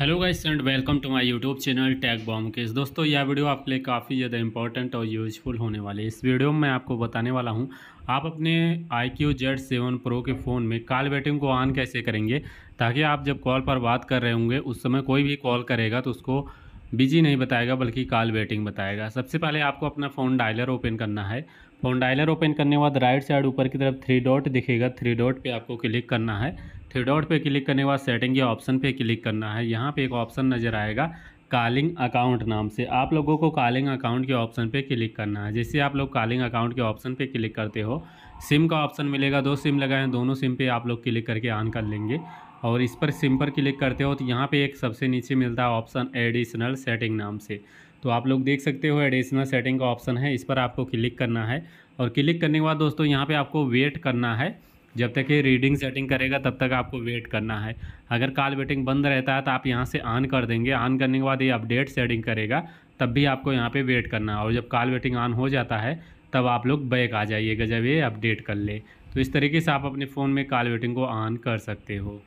hello guys and welcome to my YouTube channel टैग बॉम केस दोस्तों यह वीडियो आपके लिए काफ़ी ज़्यादा इंपॉर्टेंट और यूजफुल होने वाले इस वीडियो में मैं आपको बताने वाला हूं आप अपने iQOO Z seven pro के फ़ोन में कॉल वेटिंग को ऑन कैसे करेंगे ताकि आप जब कॉल पर बात कर रहे होंगे उस समय कोई भी कॉल करेगा तो उसको बिजी नहीं बताएगा बल्कि कॉल वेटिंग बताएगा सबसे पहले आपको अपना फ़ोन डायलर ओपन करना है फ़ोन डायलर ओपन करने के बाद राइट साइड ऊपर की तरफ थ्री डॉट दिखेगा थ्री डॉट पर आपको क्लिक करना है थ्री डॉट पे क्लिक करने के बाद सेटिंग के ऑप्शन पे क्लिक करना है यहाँ पे एक ऑप्शन नज़र आएगा कॉलिंग अकाउंट नाम से आप लोगों को कॉलिंग अकाउंट के ऑप्शन पे क्लिक करना है जैसे आप लोग कॉलिंग अकाउंट के ऑप्शन पे क्लिक करते हो सिम का ऑप्शन मिलेगा दो सिम लगाए हैं दोनों सिम पे आप लोग क्लिक करके ऑन कर लेंगे और इस पर सिम पर क्लिक करते हो तो यहाँ पे एक सबसे नीचे मिलता है ऑप्शन एडिशनल सेटिंग नाम से तो आप लोग देख सकते हो एडिशनल सेटिंग का ऑप्शन है इस पर आपको क्लिक करना है और क्लिक करने के बाद दोस्तों यहाँ पर आपको वेट करना है जब तक ये रीडिंग सेटिंग करेगा तब तक आपको वेट करना है अगर कॉल वेटिंग बंद रहता है तो आप यहाँ से ऑन कर देंगे ऑन करने के बाद ये अपडेट सेटिंग करेगा तब भी आपको यहाँ पे वेट करना है और जब कॉल वेटिंग ऑन हो जाता है तब आप लोग बैक आ जाइएगा जब ये अपडेट कर ले तो इस तरीके से आप अपने फ़ोन में कॉल वेटिंग को ऑन कर सकते हो